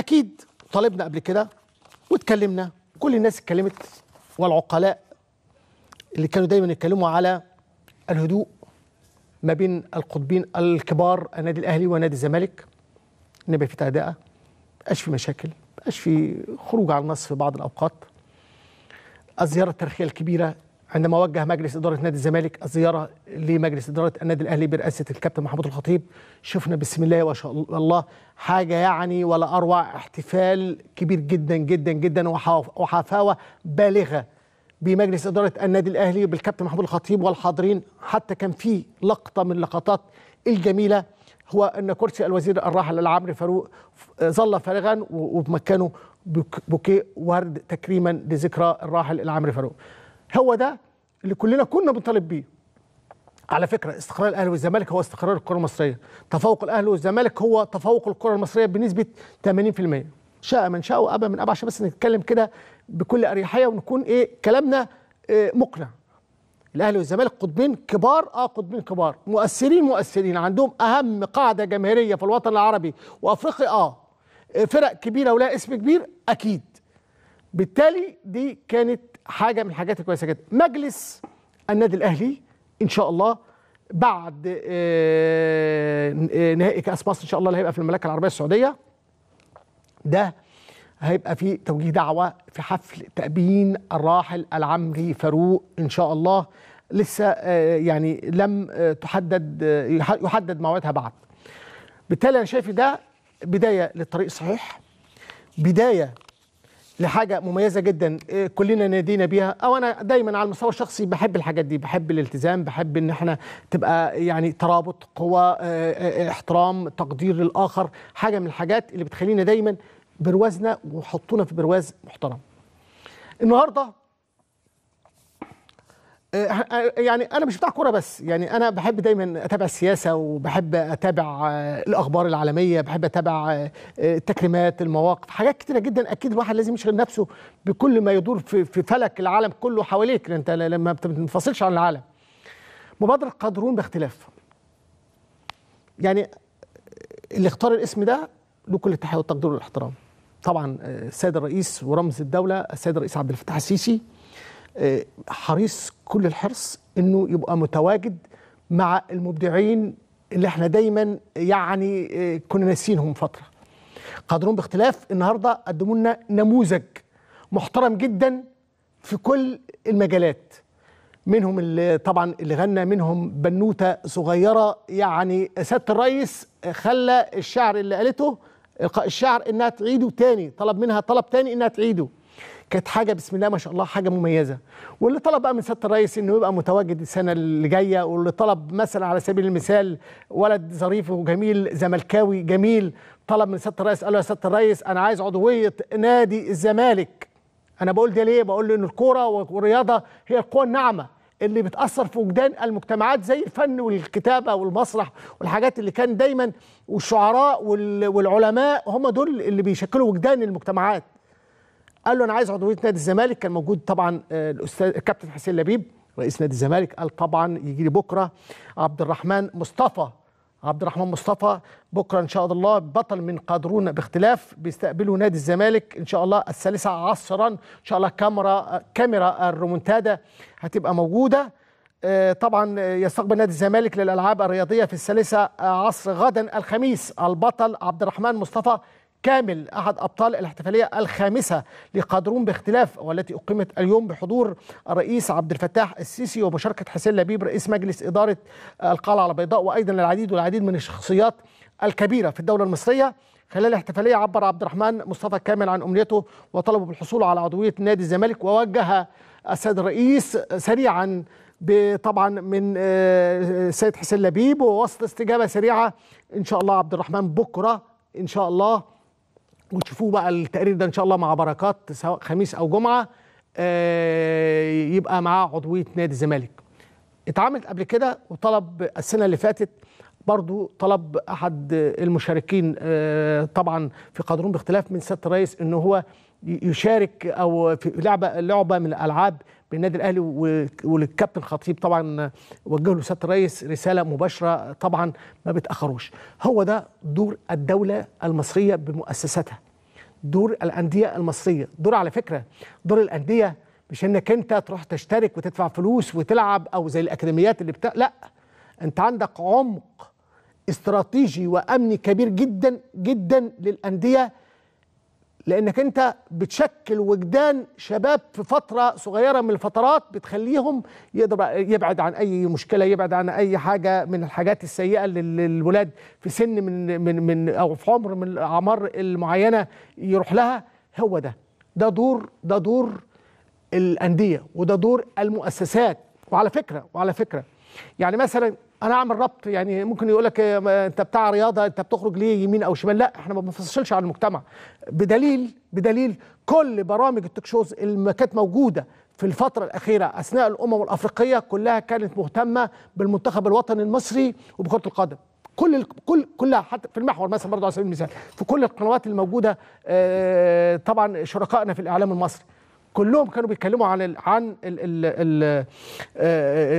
اكيد طالبنا قبل كده واتكلمنا كل الناس اتكلمت والعقلاء اللي كانوا دايما يتكلموا على الهدوء ما بين القطبين الكبار النادي الاهلي ونادي الزمالك ان يبقى في تهدئه مبقاش في مشاكل مبقاش في خروج على النص في بعض الاوقات الزياره التاريخيه الكبيره عندما وجه مجلس اداره نادي الزمالك الزياره لمجلس اداره النادي الاهلي برئاسه الكابتن محمود الخطيب شفنا بسم الله ما شاء الله حاجه يعني ولا اروع احتفال كبير جدا جدا جدا وحفاوه بالغه بمجلس اداره النادي الاهلي بالكابتن محمود الخطيب والحاضرين حتى كان في لقطه من اللقطات الجميله هو ان كرسي الوزير الراحل العمري فاروق ظل فارغا وبمكانه بوكيه ورد تكريما لذكرى الراحل العمري فاروق هو ده اللي كلنا كنا بنطالب بيه على فكره استقرار الاهلي والزمالك هو استقرار الكره المصريه تفوق الاهلي والزمالك هو تفوق الكره المصريه بنسبه 80% شاء من شاء وابى من ابى عشان بس نتكلم كده بكل اريحيه ونكون ايه كلامنا إيه مقنع الاهلي والزمالك قطبين كبار اه قطبين كبار مؤثرين مؤثرين عندهم اهم قاعده جماهيريه في الوطن العربي وافريقيا اه فرق كبيره ولها اسم كبير اكيد بالتالي دي كانت حاجه من الحاجات الكويسه جدا مجلس النادي الاهلي ان شاء الله بعد آه، آه، نهائي كاس مصر ان شاء الله اللي هيبقى في المملكه العربيه السعوديه ده هيبقى في توجيه دعوه في حفل تأبين الراحل العمري فاروق ان شاء الله لسه آه، يعني لم تحدد يحدد موعدها بعد بالتالي انا شايف ده بدايه للطريق الصحيح بدايه لحاجه مميزه جدا إيه، كلنا نادينا بيها او انا دايما على المستوى الشخصي بحب الحاجات دي بحب الالتزام بحب ان احنا تبقى يعني ترابط قوه إيه، إيه، احترام تقدير للاخر حاجه من الحاجات اللي بتخلينا دايما بروازنا وحطونا في برواز محترم النهارده آه، يعني انا مش بتاع كوره بس يعني انا بحب دايما اتابع السياسه وبحب اتابع آه، الاخبار العالميه بحب اتابع آه، التكريمات المواقف حاجات كتيره جدا اكيد الواحد لازم يشغل نفسه بكل ما يدور في, فلك العالم كله حواليك انت لما بتنفصلش عن العالم مبادره قادرون باختلاف يعني اللي اختار الاسم ده له كل التحيه والتقدير والاحترام طبعا السيد الرئيس ورمز الدوله السيد الرئيس عبد الفتاح السيسي آه، حريص كل الحرص انه يبقى متواجد مع المبدعين اللي احنا دايما يعني آه، كنا ناسينهم فتره قدرهم باختلاف النهارده قدموا لنا نموذج محترم جدا في كل المجالات منهم اللي طبعا اللي غنى منهم بنوته صغيره يعني سياده الرئيس آه، خلى الشعر اللي قالته القاء الشعر انها تعيده تاني طلب منها طلب تاني انها تعيده كانت حاجه بسم الله ما شاء الله حاجه مميزه واللي طلب بقى من سياده الرئيس انه يبقى متواجد السنه اللي جايه واللي طلب مثلا على سبيل المثال ولد ظريف وجميل زملكاوي جميل طلب من سياده الرئيس قال له يا سياده الرئيس انا عايز عضويه نادي الزمالك انا بقول ده ليه بقول له ان الكوره والرياضه هي القوه الناعمه اللي بتأثر في وجدان المجتمعات زي الفن والكتابة والمسرح والحاجات اللي كان دايما والشعراء والعلماء هم دول اللي بيشكلوا وجدان المجتمعات قال له انا عايز عضويه نادي الزمالك كان موجود طبعا آه، الاستاذ الكابتن حسين لبيب رئيس نادي الزمالك قال طبعا يجي لي بكره عبد الرحمن مصطفى عبد الرحمن مصطفى بكره ان شاء الله بطل من قادرون باختلاف بيستقبلوا نادي الزمالك ان شاء الله الثالثه عصرا ان شاء الله كاميرا كاميرا الرومونتادا هتبقى موجوده آه، طبعا يستقبل نادي الزمالك للالعاب الرياضيه في الثالثه عصر غدا الخميس البطل عبد الرحمن مصطفى كامل أحد أبطال الاحتفالية الخامسة لقادرون باختلاف والتي أقيمت اليوم بحضور الرئيس عبد الفتاح السيسي وبشاركة حسين لبيب رئيس مجلس إدارة القلعة البيضاء وأيضا العديد والعديد من الشخصيات الكبيرة في الدولة المصرية خلال الاحتفالية عبر عبد الرحمن مصطفى كامل عن أمنيته وطلبه بالحصول على عضوية نادي الزمالك ووجه السيد الرئيس سريعا طبعا من آه، السيد حسين لبيب ووسط استجابة سريعة إن شاء الله عبد الرحمن بكرة إن شاء الله وتشوفوه بقى التقرير ده ان شاء الله مع بركات سواء خميس او جمعه آه، يبقى معاه عضويه نادي الزمالك اتعملت قبل كده وطلب السنه اللي فاتت برضو طلب أحد المشاركين آه، طبعا في قدرون باختلاف من سيادة الرئيس ان هو يشارك او في لعبه لعبه من الالعاب بالنادي الاهلي والكابتن خطيب طبعا وجه له سياده الرئيس رساله مباشره طبعا ما بتاخروش هو ده دور الدوله المصريه بمؤسساتها دور الانديه المصريه دور على فكره دور الانديه مش انك انت تروح تشترك وتدفع فلوس وتلعب او زي الاكاديميات اللي بتا... لا انت عندك عمق استراتيجي وامني كبير جدا جدا للانديه لانك انت بتشكل وجدان شباب في فتره صغيره من الفترات بتخليهم يبعد عن اي مشكله يبعد عن اي حاجه من الحاجات السيئه اللي الولاد في سن من من من او في عمر من الاعمار المعينه يروح لها هو ده ده دور ده دور الانديه وده دور المؤسسات وعلى فكره وعلى فكره يعني مثلا انا اعمل ربط يعني ممكن يقول لك انت بتاع رياضه انت بتخرج ليه يمين او شمال لا احنا ما بنفصلش عن المجتمع بدليل بدليل كل برامج التوك شوز اللي كانت موجوده في الفترة الأخيرة أثناء الأمم الأفريقية كلها كانت مهتمة بالمنتخب الوطني المصري وبكرة القدم كل كل كلها حتى في المحور مثلا برضه على سبيل المثال في كل القنوات الموجودة آه، طبعا شركائنا في الإعلام المصري كلهم كانوا بيتكلموا عن عن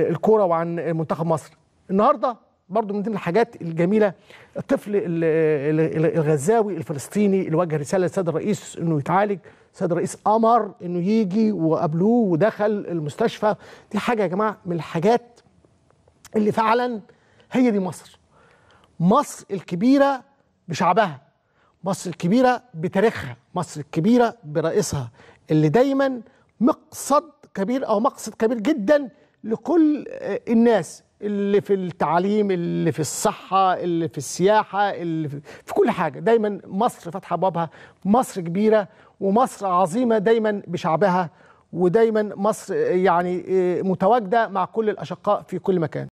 الكوره وعن منتخب مصر النهارده برضو من ضمن الحاجات الجميله الطفل الغزاوي الفلسطيني اللي وجه رساله للسيد الرئيس انه يتعالج السيد الرئيس امر انه يجي وقابلوه ودخل المستشفى دي حاجه يا جماعه من الحاجات اللي فعلا هي دي مصر مصر الكبيره بشعبها مصر الكبيره بتاريخها مصر الكبيره برئيسها اللي دايما مقصد كبير او مقصد كبير جدا لكل آه، الناس اللي في التعليم اللي في الصحة اللي في السياحة اللي في, في كل حاجة دايما مصر فاتحة بابها مصر كبيرة ومصر عظيمة دايما بشعبها ودايما مصر آه، يعني آه، متواجدة مع كل الأشقاء في كل مكان